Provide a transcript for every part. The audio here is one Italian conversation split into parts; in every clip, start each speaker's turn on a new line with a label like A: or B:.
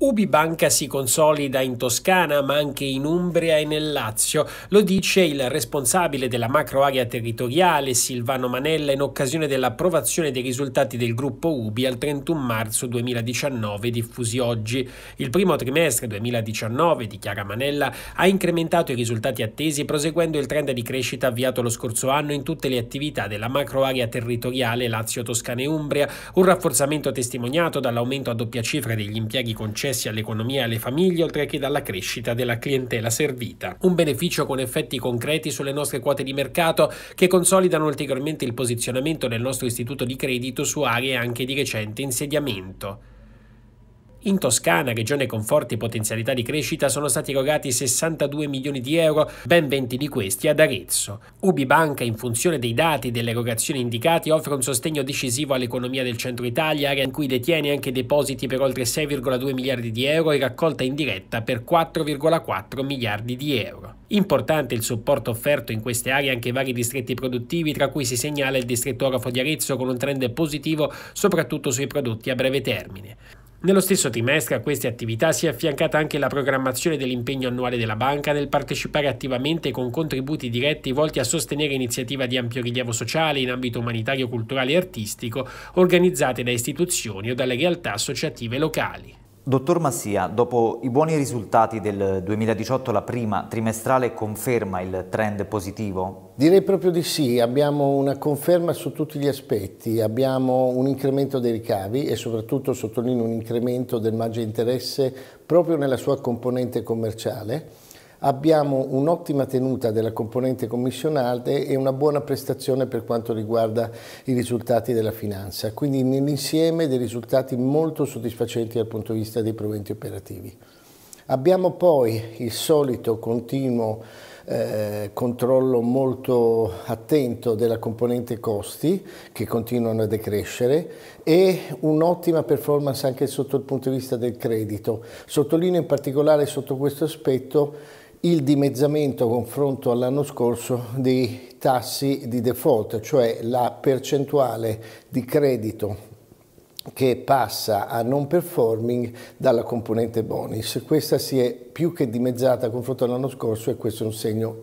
A: Ubibanca si consolida in Toscana ma anche in Umbria e nel Lazio, lo dice il responsabile della macroarea territoriale Silvano Manella in occasione dell'approvazione dei risultati del gruppo Ubi al 31 marzo 2019 diffusi oggi. Il primo trimestre 2019, dichiara Manella, ha incrementato i risultati attesi proseguendo il trend di crescita avviato lo scorso anno in tutte le attività della macroarea territoriale Lazio, Toscana e Umbria, un rafforzamento testimoniato dall'aumento a doppia cifra degli impieghi concessi accessi all'economia e alle famiglie, oltre che dalla crescita della clientela servita. Un beneficio con effetti concreti sulle nostre quote di mercato che consolidano ulteriormente il posizionamento del nostro istituto di credito su aree anche di recente insediamento. In Toscana, regione con forti potenzialità di crescita, sono stati erogati 62 milioni di euro, ben 20 di questi ad Arezzo. UbiBanca, in funzione dei dati delle erogazioni indicati, offre un sostegno decisivo all'economia del centro Italia, area in cui detiene anche depositi per oltre 6,2 miliardi di euro e raccolta indiretta per 4,4 miliardi di euro. Importante il supporto offerto in queste aree anche ai vari distretti produttivi, tra cui si segnala il distretto Orofo di Arezzo con un trend positivo soprattutto sui prodotti a breve termine. Nello stesso trimestre a queste attività si è affiancata anche la programmazione dell'impegno annuale della banca nel partecipare attivamente con contributi diretti volti a sostenere iniziative di ampio rilievo sociale in ambito umanitario, culturale e artistico organizzate da istituzioni o dalle realtà associative locali. Dottor
B: Massia, dopo i buoni risultati del 2018 la prima trimestrale conferma il trend positivo? Direi proprio di sì, abbiamo una conferma su tutti gli aspetti, abbiamo un incremento dei ricavi e soprattutto sottolineo un incremento del margine interesse proprio nella sua componente commerciale abbiamo un'ottima tenuta della componente commissionale e una buona prestazione per quanto riguarda i risultati della finanza, quindi nell'insieme dei risultati molto soddisfacenti dal punto di vista dei proventi operativi. Abbiamo poi il solito continuo eh, controllo molto attento della componente costi che continuano a decrescere e un'ottima performance anche sotto il punto di vista del credito. Sottolineo in particolare sotto questo aspetto il dimezzamento confronto all'anno scorso dei tassi di default, cioè la percentuale di credito che passa a non performing dalla componente bonus. Questa si è più che dimezzata confronto all'anno scorso e questo è un segno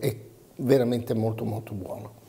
B: veramente molto molto buono.